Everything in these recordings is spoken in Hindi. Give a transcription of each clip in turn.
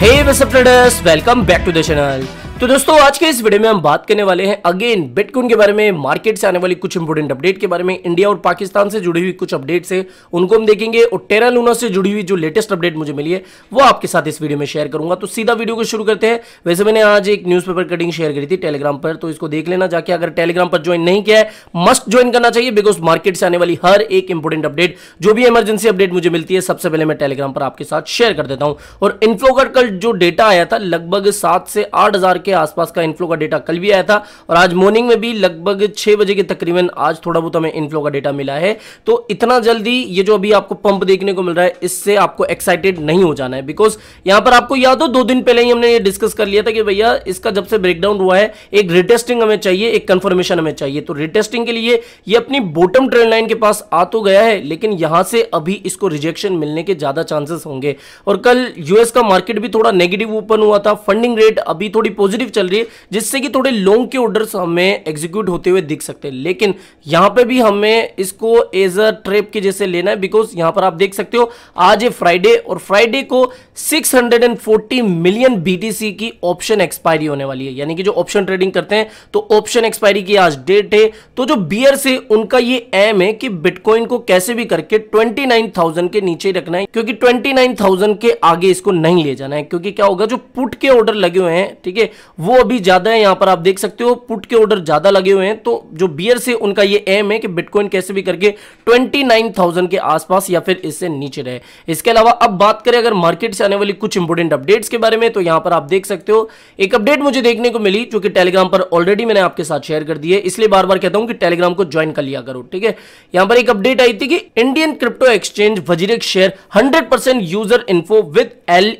Hey what's up traders welcome back to the channel तो दोस्तों आज के इस वीडियो में हम बात करने वाले हैं अगेन बिटकॉइन के बारे में मार्केट से आने वाली कुछ इंपोर्टेंट अपडेट के बारे में इंडिया और पाकिस्तान से जुड़ी हुई कुछ अपडेट्स है उनको हम देखेंगे और टेरा लूना से जुड़ी हुई जो लेटेस्ट अपडेट मुझे मिली है वो आपके साथ इस वीडियो में शेयर करूंगा तो सीधा वीडियो को शुरू करते हैं वैसे मैंने आज एक न्यूज़पेपर कटिंग शेयर करी थी टेलीग्राम पर तो इसको देख लेना जाके अगर टेलीग्राम पर ज्वाइन नहीं किया है मस्ट ज्वाइन करना चाहिए बिकॉज मार्केट से आने वाली हर एक इंपोर्टेंट अपडेट जो भी इमरजेंसी अपडेट मुझे मिलती है सबसे पहले मैं टेलीग्राम पर आपके साथ शेयर कर देता हूं और इन्फ्लो का कल जो डेटा आया था लगभग सात से आठ के आसपास का इनफ्लो का डेटा कल भी आया था और आज मॉर्निंग में भी लगभग छह बजे के तकरीबन आज थोड़ा बहुत हमें इनफ्लो का डेटा मिला है तो इतना जल्दी ये जो अभी आपको पंप देखने को मिल रहा है इससे आपको एक्साइटेड नहीं हो जाना है बिकॉज यहां पर आपको याद हो तो दो दिन पहले ही हमने ये डिस्कस कर लिया था कि भैया इसका जब से ब्रेकडाउन हुआ है एक रिटेस्टिंग हमें चाहिए एक कंफर्मेशन हमें चाहिए तो रिटेस्टिंग के लिए ये अपनी बॉटम ट्रेन लाइन के पास आ तो गया है लेकिन यहां से अभी इसको रिजेक्शन मिलने के ज्यादा चांसेस होंगे और कल यूएस का मार्केट भी थोड़ा नेगेटिव ओपन हुआ था फंडिंग रेट अभी थोड़ी पॉजिटिव पॉजिटिव चल रही है जिससे कि थोड़े लॉन्ग के ऑर्डर हमें एग्जीक्यूट होते हुए दिख सकते हैं लेकिन यहां पे भी हमें इसको एज अ ट्रेप के जैसे लेना है बिकॉज यहां पर आप देख सकते हो आज है फ्राइडे और फ्राइडे को 640 मिलियन बीटीसी की ऑप्शन एक्सपायरी होने वाली है यानी कि जो ऑप्शन ट्रेडिंग करते हैं तो ऑप्शन एक्सपायरी की आज डेट है तो जो बियर से उनका ये एम है कि बिटकॉइन को कैसे भी करके 29,000 के नीचे रखना है क्योंकि 29,000 के आगे इसको नहीं ले जाना है क्योंकि क्या होगा जो पुट के ऑर्डर लगे हुए हैं ठीक है वो अभी ज़्यादा है यहां पर आप देख सकते हो पुट के ऑर्डर ज़्यादा लगे हुए हैं तो जो बियर से उनका ये एम है कि बिटकॉइन कैसे भी करके 29,000 के आसपास या फिर इससे नीचे रहे इसके अलावा अब बात करें अगर मार्केट से आने वाली कुछ इंपोर्टेंट अपडेट्स के बारे में तो यहां पर आप देख सकते हो एक अपडेट मुझे देखने को मिली जो कि टेलीग्राम पर ऑलरेडी मैंने आपके साथ शेयर कर दी है इसलिए बार बार कहता हूं कि टेलीग्राम को ज्वाइन कर लिया करो ठीक है यहां पर एक अपडेट आई थी कि Indian crypto exchange WazirX share hundred user info with L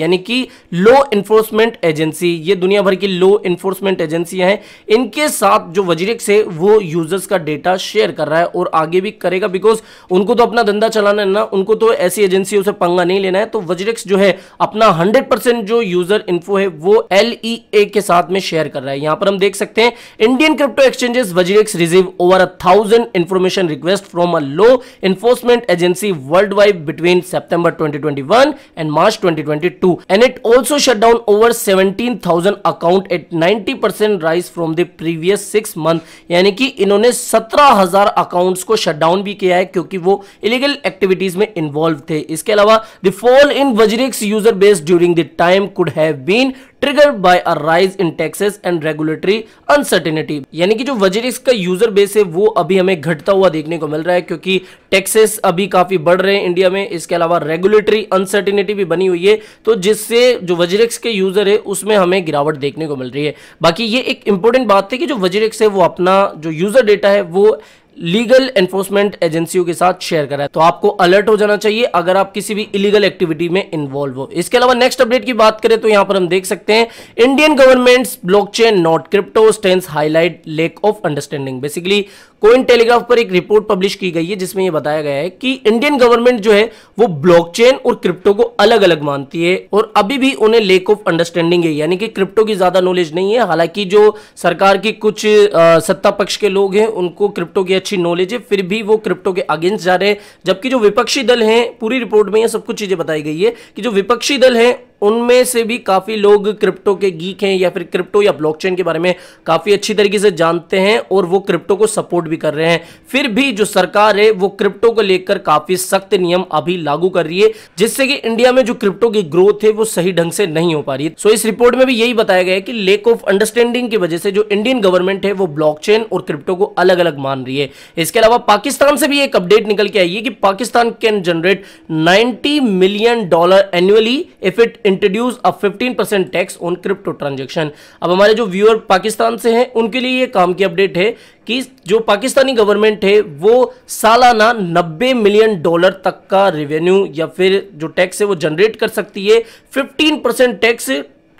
यानी कि लो इन्फोर्समेंट एजेंसी ये दुनिया भर की लो इन्फोर्समेंट एजेंसियां हैं इनके साथ जो वजीरेक्स है वो यूजर्स का डेटा शेयर कर रहा है और आगे भी करेगा बिकॉज उनको तो अपना धंधा चलाना है ना उनको तो ऐसी एजेंसियों से पंगा नहीं लेना है तो वजरेक्स जो है अपना हंड्रेड जो यूजर इन्फो है वो एल e के साथ में शेयर कर रहा है यहाँ पर हम देख सकते हैं Indian crypto exchanges WazirX receive over a thousand information request from a law enforcement agency worldwide between September 2021 and March 2022 and it also shut down over 17,000 thousand account at ninety percent rise from the previous six month यानी कि इन्होंने सत्रह हजार अकाउंट्स को शटडाउन भी किया है क्योंकि वो इलीगल एक्टिविटीज में इन्वॉल्व थे इसके अलावा the fall in WazirX user base during the time could have been trigger by a rise in taxes and regulatory uncertainty यानी कि जो वजरिस का यूजर बेस है वो अभी हमें घटता हुआ देखने को मिल रहा है क्योंकि टैक्सेस अभी काफी बढ़ रहे हैं इंडिया में इसके अलावा रेगुलेटरी अनसर्टेनिटी भी बनी हुई है तो जिससे जो वजरेक्स के यूजर है उसमें हमें गिरावट देखने को मिल रही है बाकी ये एक इंपॉर्टेंट बात थी कि जो वजरेक्स है वो अपना जो यूजर डेटा है वो लीगल एनफोर्समेंट एजेंसियों के साथ शेयर करा है तो आपको अलर्ट हो जाना चाहिए अगर आप किसी भी इलीगल एक्टिविटी में इन्वॉल्व हो इसके अलावा नेक्स्ट अपडेट की बात करें तो यहां पर हम देख सकते हैं Indian government's blockchain not crypto stance highlight lack of understanding basically Cointelegraph पर एक रिपोर्ट पब्लिश की गई है जिसमें यह बताया गया है कि इंडियन गवर्नमेंट जो है वो ब्लॉकचेन और क्रिप्टो को अलग अलग मानती है और अभी भी उन्हें लेक ऑफ अंडरस्टैंडिंग है यानी कि क्रिप्टो की ज्यादा नॉलेज नहीं है हालांकि जो सरकार की कुछ सत्ता पक्ष के लोग हैं उनको क्रिप्टो की अच्छी नॉलेज है फिर भी वो क्रिप्टो के अगेंस्ट जा रहे हैं जबकि जो विपक्षी दल हैं पूरी रिपोर्ट में यह सब कुछ चीजें बताई गई है कि जो विपक्षी दल हैं उनमें से भी काफ़ी लोग क्रिप्टो के गीक हैं या फिर क्रिप्टो या ब्लॉकचेन के बारे में काफ़ी अच्छी तरीके से जानते हैं और वो क्रिप्टो को सपोर्ट भी कर रहे हैं फिर भी जो सरकार है वो क्रिप्टो को लेकर काफ़ी सख्त नियम अभी लागू कर रही है जिससे कि इंडिया में जो क्रिप्टो की ग्रोथ है वो सही ढंग से नहीं हो पा रही है सो इस रिपोर्ट में भी यही बताया गया है कि लेक ऑफ अंडरस्टैंडिंग की वजह से जो इंडियन गवर्नमेंट है वो ब्लॉक और क्रिप्टो को अलग अलग मान रही है इसके अलावा पाकिस्तान से भी एक अपडेट निकल के आई है कि Pakistan can generate ninety million dollar annually if it introduce a 15 percent tax on crypto transaction अब हमारे जो व्यूअर पाकिस्तान से हैं उनके लिए ये काम की अपडेट है कि जो पाकिस्तानी गवर्नमेंट है वो सालाना 90 मिलियन डॉलर तक का रेवेन्यू या फिर जो टैक्स है वो जनरेट कर सकती है 15 परसेंट टैक्स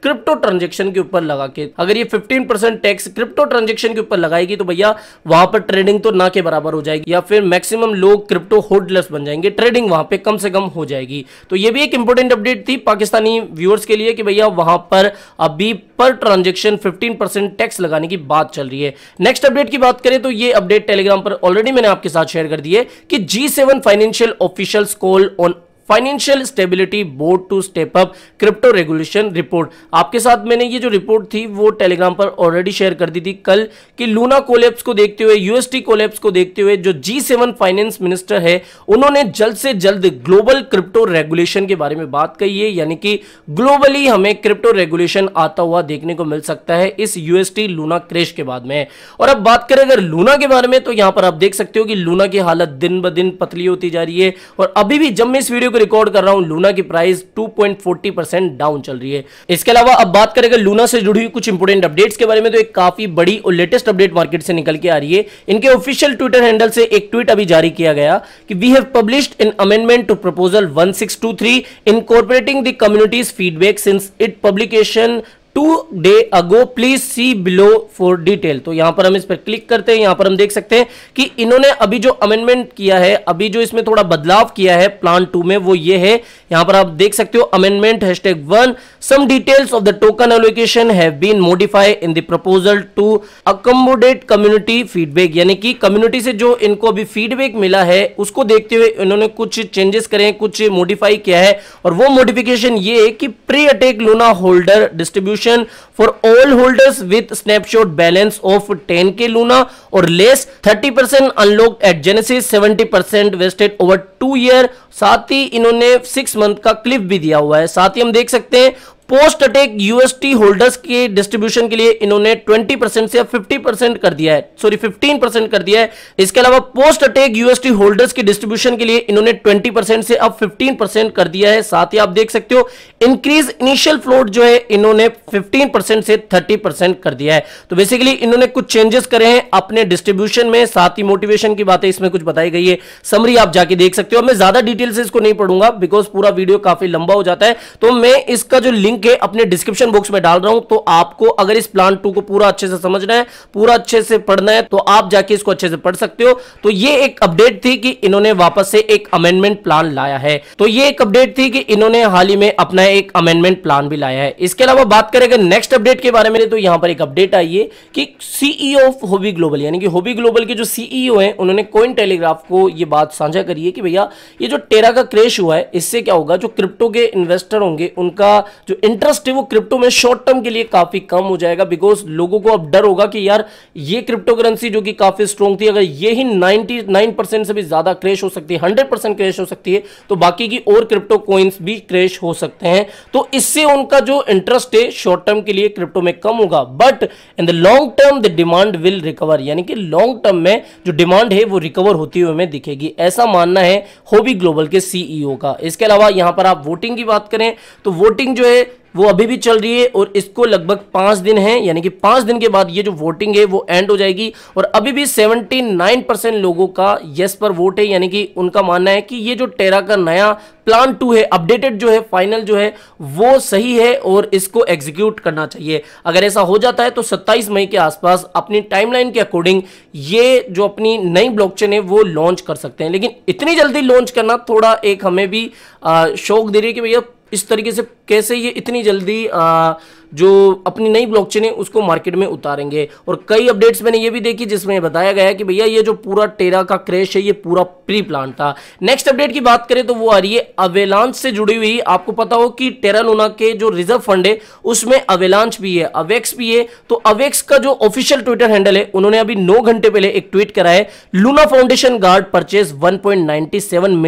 क्रिप्टो ट्रांजेक्शन के ऊपर लगा के अगर ये 15 परसेंट टैक्स क्रिप्टो ट्रांजेक्शन के ऊपर लगाएगी तो भैया वहां पर ट्रेडिंग तो ना के बराबर हो जाएगी या फिर मैक्सिमम लोग क्रिप्टो होल्डलेस बन जाएंगे ट्रेडिंग वहां पे कम से कम हो जाएगी तो ये भी एक इंपॉर्टेंट अपडेट थी पाकिस्तानी व्यूअर्स के लिए कि भैया वहां पर अभी पर ट्रांजेक्शन फिफ्टीन टैक्स लगाने की बात चल रही है नेक्स्ट अपडेट की बात करें तो ये अपडेट टेलीग्राम पर ऑलरेडी मैंने आपके साथ शेयर कर दी है कि G financial officials call on financial stability board to step up crypto regulation report आपके साथ मैंने ये जो रिपोर्ट थी वो टेलीग्राम पर ऑलरेडी शेयर कर दी थी कल कि लूना कोलेप्स को देखते हुए यूएसटी कोलेप्स को देखते हुए जो जी सेवन फाइनेंस मिनिस्टर है उन्होंने जल्द से जल्द ग्लोबल क्रिप्टो रेगुलेशन के बारे में बात कही है यानी कि ग्लोबली हमें क्रिप्टो रेगुलेशन आता हुआ देखने को मिल सकता है इस यूएसटी लूना क्रेश के बाद में और अब बात करें अगर लूना के बारे में तो यहां पर आप देख सकते हो कि लूना की हालत दिन ब दिन पतली होती जा रही है और अभी भी जब मैं इस वीडियो को पे रिकॉर्ड कर रहा हूं लूना की प्राइस 2.40 परसेंट डाउन चल रही है इसके अलावा अब बात करेंगे लूना से जुड़ी हुई कुछ इंपोर्टेंट अपडेट्स के बारे में तो एक काफी बड़ी और लेटेस्ट अपडेट मार्केट से निकल के आ रही है इनके ऑफिशियल ट्विटर हैंडल से एक ट्वीट अभी जारी किया गया कि we have published in amendment to proposal one six two three incorporating the community's feedback since it publication two day ago please see below for detail तो यहां पर हम इस पर क्लिक करते हैं यहां पर हम देख सकते हैं कि इन्होंने अभी जो अमेंडमेंट किया है अभी जो इसमें थोड़ा बदलाव किया है प्लान टू में वो ये है यहां पर आप देख सकते हो amendment hashtag one some details of the token allocation have been modify in the proposal to accommodate community feedback यानी कि कम्युनिटी से जो इनको अभी फीडबैक मिला है उसको देखते हुए इन्होंने कुछ चेंजेस करे कुछ मोडिफाई किया है और वो मोडिफिकेशन ये है कि pre attack Luna holder distribution option for all holders with snapshot balance of 10 K Luna और less 30 percent unlock at genesis 70 percent vested over two year साथ ही इन्होंने सिक्स मंथ का क्लिप भी दिया हुआ है साथ ही हम देख सकते हैं पोस्ट अटैक यूएसटी होल्डर्स के डिस्ट्रीब्यूशन के लिए इन्होंने 20 परसेंट से 50 परसेंट कर दिया है सॉरी 15 परसेंट कर दिया है इसके अलावा पोस्ट अटैक यूएसटी होल्डर्स के डिस्ट्रीब्यूशन के लिए इन्होंने 20 परसेंट से अब 15 परसेंट कर दिया है साथ ही आप देख सकते हो इंक्रीज इनिशियल फ्लोट जो है इन्होंने फिफ्टीन से थर्टी परसेंट कर दिया है तो बेसिकली इन्होंने कुछ चेंजेस करे हैं अपने डिस्ट्रीब्यूशन में साथ ही मोटिवेशन की बातें इसमें कुछ बताई गई है समरी आप जाके देख सकते हो मैं ज्यादा डिटेल से इसको नहीं पढ़ूंगा बिकॉज पूरा वीडियो काफी लंबा हो जाता है तो मैं इसका जो लिंक लिंक के अपने डिस्क्रिप्शन बॉक्स में डाल रहा हूं तो आपको अगर इस प्लान टू को पूरा अच्छे से समझना है पूरा अच्छे से पढ़ना है तो आप जाके इसको अच्छे से पढ़ सकते हो तो ये एक अपडेट थी कि इन्होंने वापस से एक अमेंडमेंट प्लान लाया है तो ये एक अपडेट थी कि इन्होंने हाल ही में अपना एक अमेंडमेंट प्लान भी लाया है इसके अलावा बात करें अगर नेक्स्ट अपडेट के बारे में तो यहां पर एक अपडेट आई है कि सीई ऑफ होबी ग्लोबल यानी कि होबी ग्लोबल के जो सीईओ e हैं उन्होंने कोइन टेलीग्राफ को ये बात साझा करी है कि भैया ये जो टेरा का क्रेश हुआ है इससे क्या होगा जो क्रिप्टो के इन्वेस्टर होंगे उनका जो इंटरेस्ट है वो क्रिप्टो में शॉर्ट टर्म के लिए काफी कम हो जाएगा बिकॉज लोगों को अब डर होगा कि यार ये क्रिप्टो करेंसी जो कि काफी स्ट्रॉन्ग थी अगर ये ही 99 परसेंट से भी ज्यादा क्रेश हो सकती है हंड्रेड परसेंट क्रैश हो सकती है तो बाकी की और क्रिप्टो कॉइन्स भी क्रेश हो सकते हैं तो इससे उनका जो इंटरेस्ट है शॉर्ट टर्म के लिए क्रिप्टो में कम होगा but in the long term the demand will recover यानी कि लॉन्ग टर्म में जो डिमांड है वो रिकवर होती हुई हमें दिखेगी ऐसा मानना है होबी ग्लोबल के सीईओ e का इसके अलावा यहां पर आप वोटिंग की बात करें तो वोटिंग जो है वो अभी भी चल रही है और इसको लगभग पांच दिन है यानी कि पांच दिन के बाद ये जो वोटिंग है वो एंड हो जाएगी और अभी भी 79 परसेंट लोगों का यस पर वोट है यानी कि उनका मानना है कि ये जो टेरा का नया प्लान टू है अपडेटेड जो है फाइनल जो है वो सही है और इसको एग्जीक्यूट करना चाहिए अगर ऐसा हो जाता है तो 27 मई के आसपास अपनी टाइमलाइन के अकॉर्डिंग ये जो अपनी नई ब्लॉकचेन है वो लॉन्च कर सकते हैं लेकिन इतनी जल्दी लॉन्च करना थोड़ा एक हमें भी शौक दे रही है कि भैया इस तरीके से कैसे ये इतनी जल्दी आ, जो अपनी नई ब्लॉकचेन है उसको मार्केट में उतारेंगे और कई अपडेट्स मैंने ये भी देखी जिसमें बताया गया कि भैया ये जो पूरा टेरा का क्रैश है ये पूरा प्री प्लान था नेक्स्ट अपडेट की बात करें तो वो आ रही है अवेलांस से जुड़ी हुई आपको पता हो कि टेरा लूना के जो रिजर्व फंड है उसमें अवेलांच भी है अवेक्स भी है तो अवेक्स का जो ऑफिशियल ट्विटर हैंडल है उन्होंने अभी नौ घंटे पहले एक ट्वीट करा है Luna Foundation Guard purchase one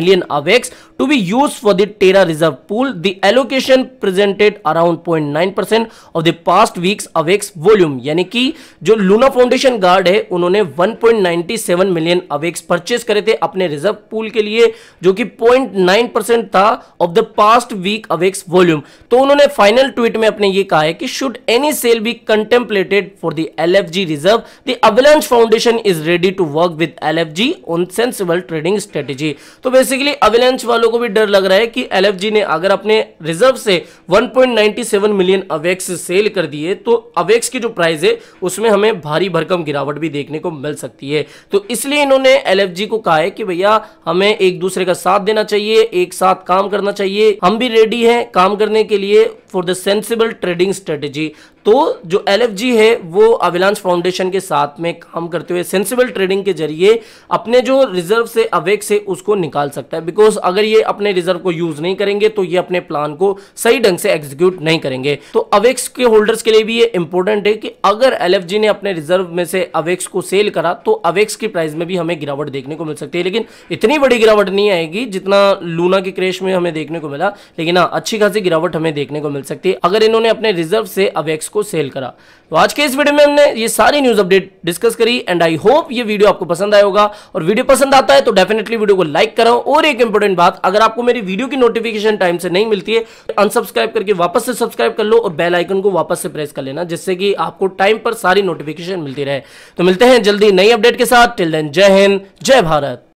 million AVAX to be use for the Terra reserve pool the allocation presented around point percent of the past weeks AVAX volume यानी कि जो लूना फाउंडेशन गार्ड है उन्होंने 1.97 मिलियन अवेक्स परचेस करे थे अपने रिजर्व पूल के लिए जो कि 0.9 परसेंट था of the past week AVAX volume तो उन्होंने फाइनल ट्वीट में अपने ये कहा है कि should any sell be contemplated for the L reserve the Avalanche Foundation is ready to work with LFG on sensible trading strategy तो बेसिकली अवेलेंस वालों को भी डर लग रहा है कि एल ने अगर अपने रिजर्व से 1.97 मिलियन अवेक्स अवेक्स सेल कर दिए तो अवेक्स की जो प्राइस है उसमें हमें भारी भरकम गिरावट भी देखने को मिल सकती है तो इसलिए इन्होंने एलएफजी को कहा है कि भैया हमें एक दूसरे का साथ देना चाहिए एक साथ काम करना चाहिए हम भी रेडी हैं काम करने के लिए for the sensible trading strategy तो जो एल है वो अविलांस फाउंडेशन के साथ में काम करते हुए सेंसिबल ट्रेडिंग के जरिए अपने जो रिजर्व से अवेक से उसको निकाल सकता है बिकॉज अगर ये अपने रिजर्व को यूज नहीं करेंगे तो ये अपने प्लान को सही ढंग से एग्जीक्यूट नहीं करेंगे तो अवेक्स के होल्डर्स के लिए भी ये इंपॉर्टेंट है कि अगर एल ने अपने रिजर्व में से अवेक्स को सेल करा तो अवेक्स की प्राइस में भी हमें गिरावट देखने को मिल सकती है लेकिन इतनी बड़ी गिरावट नहीं आएगी जितना लूना के क्रेश में हमें देखने को मिला लेकिन हाँ अच्छी खासी गिरावट हमें देखने को मिल मिल सकती है अगर इन्होंने अपने रिजर्व से अवेक्स को सेल करा तो आज के इस वीडियो में हमने ये सारी न्यूज अपडेट डिस्कस करी एंड आई होप ये वीडियो आपको पसंद आया होगा और वीडियो पसंद आता है तो डेफिनेटली वीडियो को लाइक करो और एक इंपॉर्टेंट बात अगर आपको मेरी वीडियो की नोटिफिकेशन टाइम से नहीं मिलती है तो अनसब्सक्राइब करके वापस से सब्सक्राइब कर लो और बेल आइकन को वापस से प्रेस कर लेना जिससे कि आपको टाइम पर सारी नोटिफिकेशन मिलती रहे तो मिलते हैं जल्दी नई अपडेट के साथ टिल देन जय हिंद जय भारत